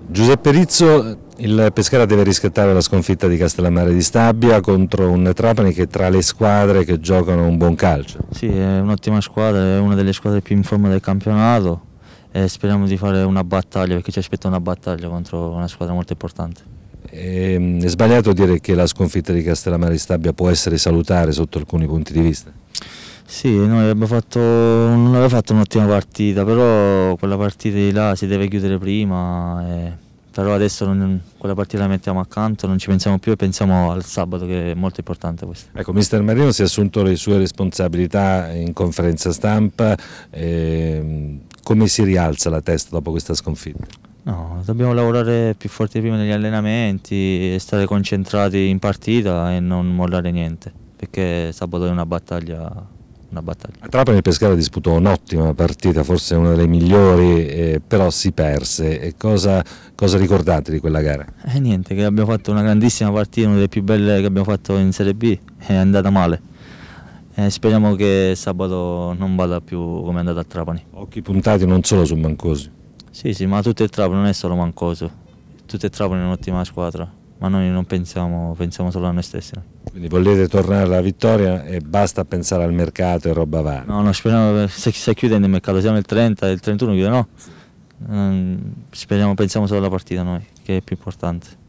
Giuseppe Rizzo, il Pescara deve riscattare la sconfitta di Castellammare di Stabia contro un Trapani che è tra le squadre che giocano un buon calcio. Sì, è un'ottima squadra, è una delle squadre più in forma del campionato e speriamo di fare una battaglia perché ci aspetta una battaglia contro una squadra molto importante. Ehm, è sbagliato dire che la sconfitta di Castellammare di Stabia può essere salutare sotto alcuni punti di vista? Sì, noi abbiamo fatto, non abbiamo fatto un'ottima partita, però quella partita di là si deve chiudere prima, e, eh, però adesso non, quella partita la mettiamo accanto, non ci pensiamo più e pensiamo al sabato che è molto importante questo. Ecco, mister Marino si è assunto le sue responsabilità in conferenza stampa, eh, come si rialza la testa dopo questa sconfitta? No, dobbiamo lavorare più forte prima negli allenamenti, stare concentrati in partita e non mollare niente, perché sabato è una battaglia una battaglia. Trapani e Pescara disputò un'ottima partita, forse una delle migliori, eh, però si perse. E cosa, cosa, ricordate di quella gara? Eh, niente, che abbiamo fatto una grandissima partita, una delle più belle che abbiamo fatto in Serie B, è andata male. Eh, speriamo che sabato non vada più come è andata a Trapani. Occhi puntati non solo su Mancosi. Sì, sì, ma tutto il Trapani non è solo Mancoso, tutto il Trapani è un'ottima squadra ma noi non pensiamo, pensiamo solo a noi stessi. Quindi volete tornare alla vittoria e basta pensare al mercato e roba varia? No, no, speriamo, se si chiude il mercato, siamo il 30, il 31 chiude no. Ehm, speriamo, pensiamo solo alla partita noi, che è più importante.